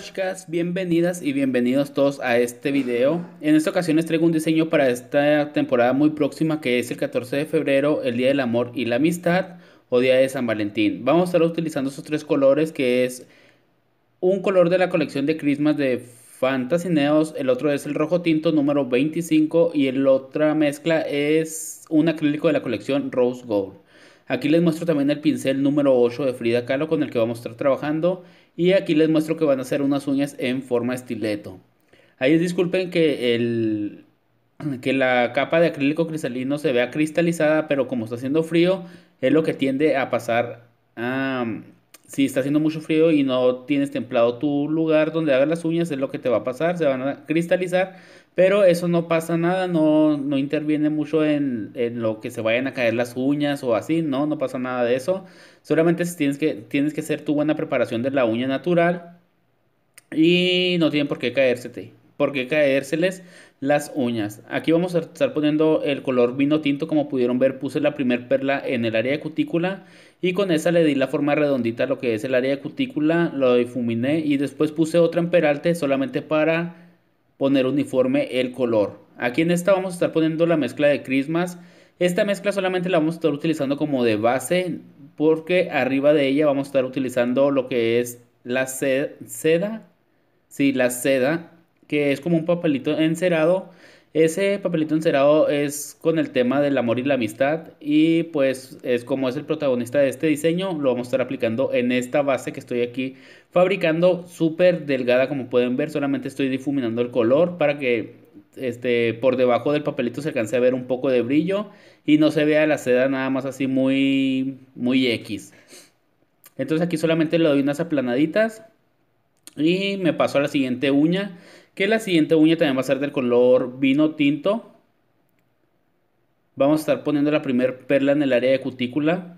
chicas, bienvenidas y bienvenidos todos a este video. En esta ocasión les traigo un diseño para esta temporada muy próxima que es el 14 de febrero, el Día del Amor y la Amistad o Día de San Valentín. Vamos a estar utilizando estos tres colores que es un color de la colección de Christmas de Fantasineos, el otro es el rojo tinto número 25 y el otra mezcla es un acrílico de la colección Rose Gold. Aquí les muestro también el pincel número 8 de Frida Kahlo con el que vamos a estar trabajando y aquí les muestro que van a hacer unas uñas en forma estileto. Ahí disculpen que, que la capa de acrílico cristalino se vea cristalizada, pero como está haciendo frío, es lo que tiende a pasar si está haciendo mucho frío y no tienes templado tu lugar donde hagas las uñas, es lo que te va a pasar, se van a cristalizar pero eso no pasa nada, no, interviene mucho en, lo que se vayan a caer las uñas o así, no, no pasa nada de eso. Solamente tienes que, tienes que hacer tu buena preparación de la uña natural y no tienen por qué caérsete, por qué caérseles las uñas. Aquí vamos a estar poniendo el color vino tinto, como pudieron ver puse la primera perla en el área de cutícula y con esa le di la forma redondita a lo que es el área de cutícula, lo difuminé y después puse otra en peralte solamente para poner uniforme el color. Aquí en esta vamos a estar poniendo la mezcla de Christmas. Esta mezcla solamente la vamos a estar utilizando como de base porque arriba de ella vamos a estar utilizando lo que es la seda. Sí, la seda, que es como un papelito encerado ese papelito encerado es con el tema del amor y la amistad y pues es como es el protagonista de este diseño, lo vamos a estar aplicando en esta base que estoy aquí fabricando, súper delgada como pueden ver, solamente estoy difuminando el color para que este, por debajo del papelito se alcance a ver un poco de brillo y no se vea la seda nada más así muy, muy X. Entonces aquí solamente le doy unas aplanaditas y me paso a la siguiente uña que la siguiente uña también va a ser del color vino tinto. Vamos a estar poniendo la primera perla en el área de cutícula.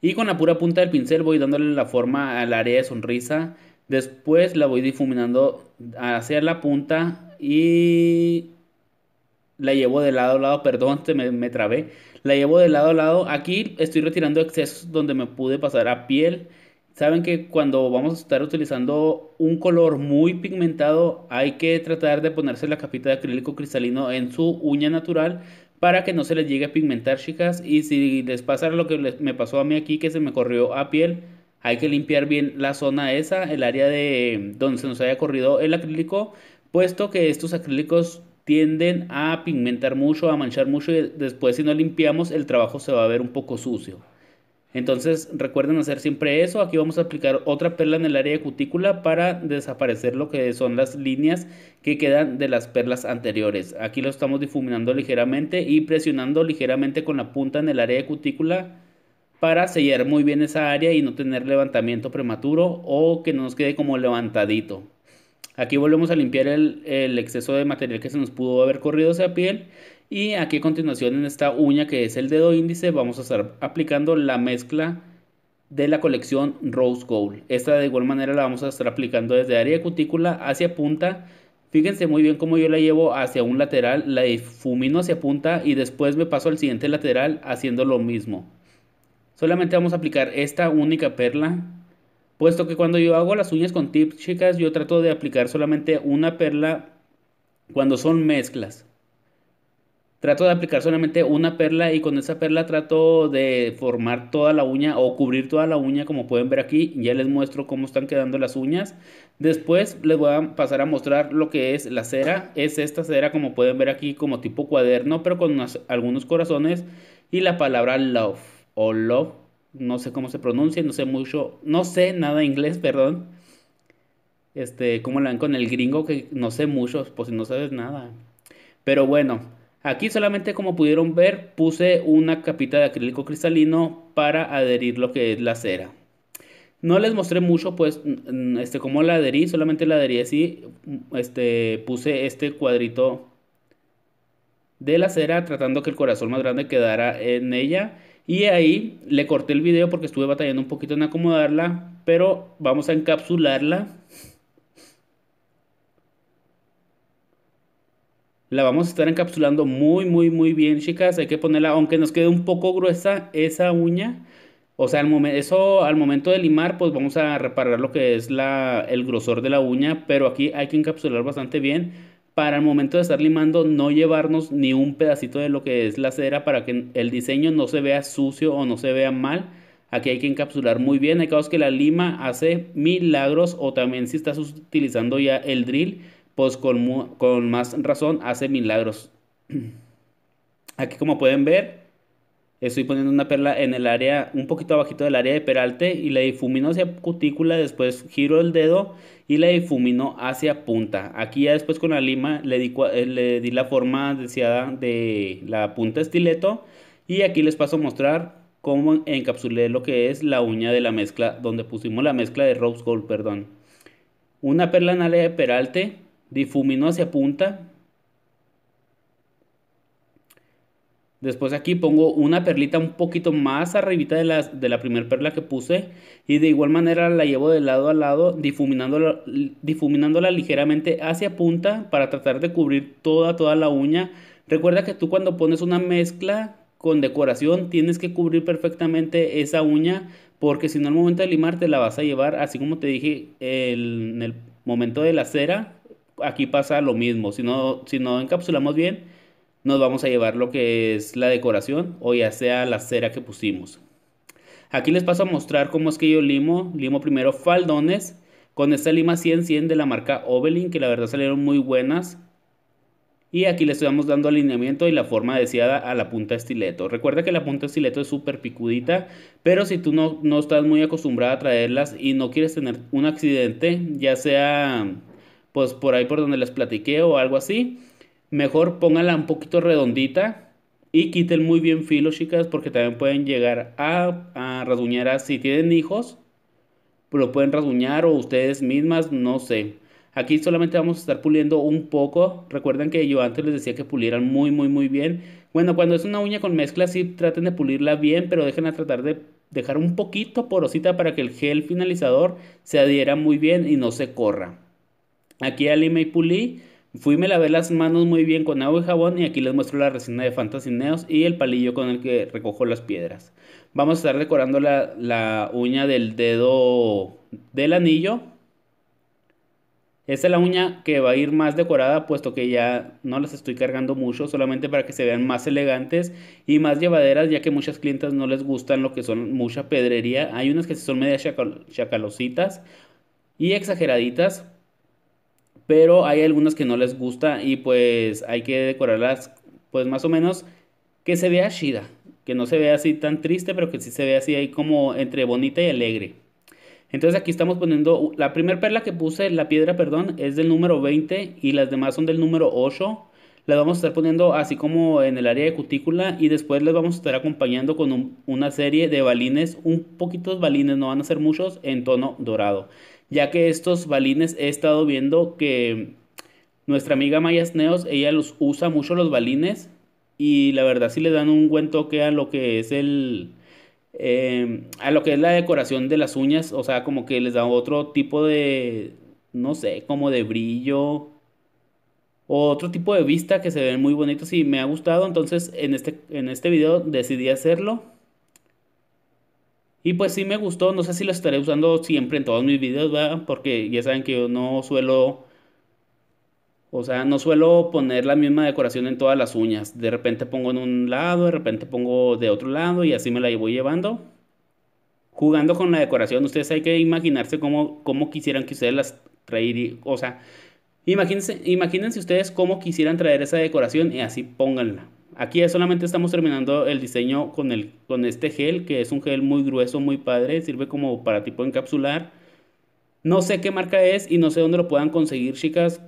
Y con la pura punta del pincel voy dándole la forma al área de sonrisa. Después la voy difuminando hacia la punta y la llevo de lado a lado, perdón, me, me trabé. La llevo de lado a lado. Aquí estoy retirando excesos donde me pude pasar a piel saben que cuando vamos a estar utilizando un color muy pigmentado hay que tratar de ponerse la capita de acrílico cristalino en su uña natural para que no se les llegue a pigmentar chicas y si les pasa lo que me pasó a mí aquí que se me corrió a piel hay que limpiar bien la zona esa el área de donde se nos haya corrido el acrílico puesto que estos acrílicos tienden a pigmentar mucho a manchar mucho y después si no limpiamos el trabajo se va a ver un poco sucio entonces recuerden hacer siempre eso. Aquí vamos a aplicar otra perla en el área de cutícula para desaparecer lo que son las líneas que quedan de las perlas anteriores. Aquí lo estamos difuminando ligeramente y presionando ligeramente con la punta en el área de cutícula para sellar muy bien esa área y no tener levantamiento prematuro o que no nos quede como levantadito. Aquí volvemos a limpiar el, exceso de material que se nos pudo haber corrido esa piel y aquí a continuación en esta uña que es el dedo índice vamos a estar aplicando la mezcla de la colección Rose Gold. Esta de igual manera la vamos a estar aplicando desde área cutícula hacia punta. Fíjense muy bien cómo yo la llevo hacia un lateral, la difumino hacia punta y después me paso al siguiente lateral haciendo lo mismo. Solamente vamos a aplicar esta única perla, puesto que cuando yo hago las uñas con tips, chicas, yo trato de aplicar solamente una perla cuando son mezclas trato de aplicar solamente una perla y con esa perla trato de formar toda la uña o cubrir toda la uña como pueden ver aquí. Ya les muestro cómo están quedando las uñas. Después les voy a pasar a mostrar lo que es la cera. Es esta cera como pueden ver aquí como tipo cuaderno pero con algunos corazones y la palabra love o love. No sé cómo se pronuncia, no sé mucho, no sé nada inglés, perdón. Este, como la ven con el gringo que no sé mucho, pues no sabes nada. Pero bueno, Aquí solamente como pudieron ver puse una capita de acrílico cristalino para adherir lo que es la cera. No les mostré mucho pues este, cómo la adherí, solamente la adherí así, mm, este, puse este cuadrito de la cera tratando que el corazón más grande quedara en ella. Y ahí le corté el video porque estuve batallando un poquito en acomodarla, pero vamos a encapsularla la vamos a estar encapsulando muy, muy, muy bien, chicas. Hay que ponerla, aunque nos quede un poco gruesa esa uña. O sea, al momento, eso al momento de limar, pues vamos a reparar lo que es la, el grosor de la uña. Pero aquí hay que encapsular bastante bien para el momento de estar limando no llevarnos ni un pedacito de lo que es la cera para que el diseño no se vea sucio o no se vea mal. Aquí hay que encapsular muy bien. Hay casos que la lima hace milagros o también si estás utilizando ya el drill, pues con, más razón hace milagros. Aquí como pueden ver, estoy poniendo una perla en el área, un poquito abajito del área de peralte y la difumino hacia cutícula, después giro el dedo y la difumino hacia punta. Aquí ya después con la lima le di, eh, le di la forma deseada de la punta estileto y aquí les paso a mostrar cómo encapsulé lo que es la uña de la mezcla, donde pusimos la mezcla de rose gold, perdón. Una perla en área de peralte, difumino hacia punta. Después aquí pongo una perlita un poquito más arribita de la, de la primera perla que puse. Y de igual manera la llevo de lado a lado, difuminándola, difuminándola ligeramente hacia punta para tratar de cubrir toda, toda la uña. Recuerda que tú cuando pones una mezcla con decoración tienes que cubrir perfectamente esa uña porque si no al momento de limar te la vas a llevar así como te dije en el momento de la cera aquí pasa lo mismo. Si no, si no encapsulamos bien, nos vamos a llevar lo que es la decoración o ya sea la cera que pusimos. Aquí les paso a mostrar cómo es que yo limo. Limo primero faldones con esta lima 100-100 de la marca Ovelin, que la verdad salieron muy buenas. Y aquí le estamos dando alineamiento y la forma deseada a la punta estileto. Recuerda que la punta estileto es súper picudita, pero si tú no, no estás muy acostumbrada a traerlas y no quieres tener un accidente, ya sea pues por ahí por donde les platiqué o algo así, mejor pónganla un poquito redondita y quiten muy bien filo, chicas, porque también pueden llegar a, a rasguñar si tienen hijos, lo pueden rasguñar o ustedes mismas, no sé. Aquí solamente vamos a estar puliendo un poco. Recuerden que yo antes les decía que pulieran muy, muy, muy bien. Bueno, cuando es una uña con mezcla, sí traten de pulirla bien, pero dejen a tratar de dejar un poquito porosita para que el gel finalizador se adhiera muy bien y no se corra. Aquí lima y pulí, fui me lavé las manos muy bien con agua y jabón y aquí les muestro la resina de Fantasy Neos y el palillo con el que recojo las piedras. Vamos a estar decorando la, uña del dedo del anillo. Esta es la uña que va a ir más decorada puesto que ya no las estoy cargando mucho, solamente para que se vean más elegantes y más llevaderas ya que muchas clientas no les gustan lo que son mucha pedrería. Hay unas que son medias chacal chacalositas y exageraditas, pero hay algunas que no les gusta y pues hay que decorarlas pues más o menos que se vea chida, que no se vea así tan triste, pero que sí se vea así ahí como entre bonita y alegre. Entonces aquí estamos poniendo, la primera perla que puse, la piedra, perdón, es del número 20 y las demás son del número 8. Las vamos a estar poniendo así como en el área de cutícula y después les vamos a estar acompañando con una serie de balines, un de balines, no van a ser muchos, en tono dorado ya que estos balines he estado viendo que nuestra amiga Mayas Neos, ella los usa mucho los balines y la verdad sí le dan un buen toque a lo que es el... Em, a lo que es la decoración de las uñas, o sea, como que les da otro tipo de, no sé, como de brillo, o otro tipo de vista que se ven muy bonitos y me ha gustado. Entonces, en este, en este video decidí hacerlo. Y pues sí me gustó, no sé si lo estaré usando siempre en todos mis videos, ¿verdad? Porque ya saben que yo no suelo, o sea, no suelo poner la misma decoración en todas las uñas. De repente pongo en un lado, de repente pongo de otro lado y así me la voy llevando. Jugando con la decoración, ustedes hay que imaginarse cómo, cómo quisieran que ustedes las traigan o sea, imagínense, imagínense ustedes cómo quisieran traer esa decoración y así pónganla. Aquí solamente estamos terminando el diseño con, el, con este gel, que es un gel muy grueso, muy padre, sirve como para tipo encapsular. No sé qué marca es y no sé dónde lo puedan conseguir, chicas,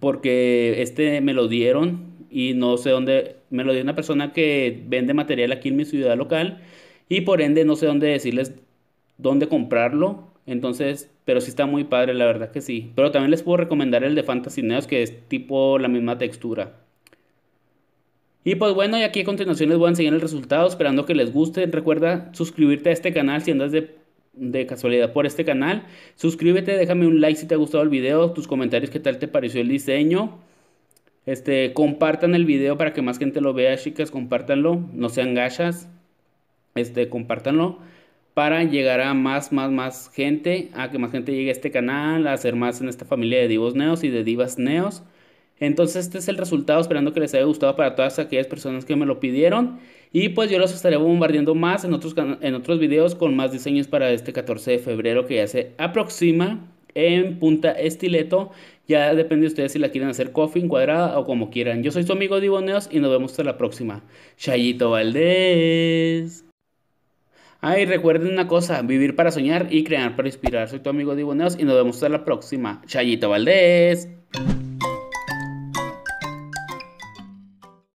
porque este me lo dieron y no sé dónde, me lo dio una persona que vende material aquí en mi ciudad local y por ende no sé dónde decirles dónde comprarlo. Entonces, pero sí está muy padre, la verdad que sí. Pero también les puedo recomendar el de Fantasy Neos, que es tipo la misma textura. Y pues bueno, y aquí a continuación les voy a enseñar el resultado, esperando que les guste. Recuerda suscribirte a este canal si andas de, casualidad por este canal. Suscríbete, déjame un like si te ha gustado el video, tus comentarios, qué tal te pareció el diseño. Este, compartan el video para que más gente lo vea, chicas, compártanlo, no sean gachas. Este, compártanlo para llegar a más, más, más gente, a que más gente llegue a este canal, a hacer más en esta familia de divos neos y de divas neos. Entonces este es el resultado, esperando que les haya gustado para todas aquellas personas que me lo pidieron. Y pues yo los estaré bombardeando más en otros, en otros videos con más diseños para este 14 de febrero que ya se aproxima en punta estileto. Ya depende de ustedes si la quieren hacer coffin, cuadrada o como quieran. Yo soy su amigo Diboneos y nos vemos hasta la próxima. Chayito Valdés. Ay, recuerden una cosa, vivir para soñar y crear para inspirar. Soy tu amigo Diboneos y nos vemos hasta la próxima. Chayito Valdés.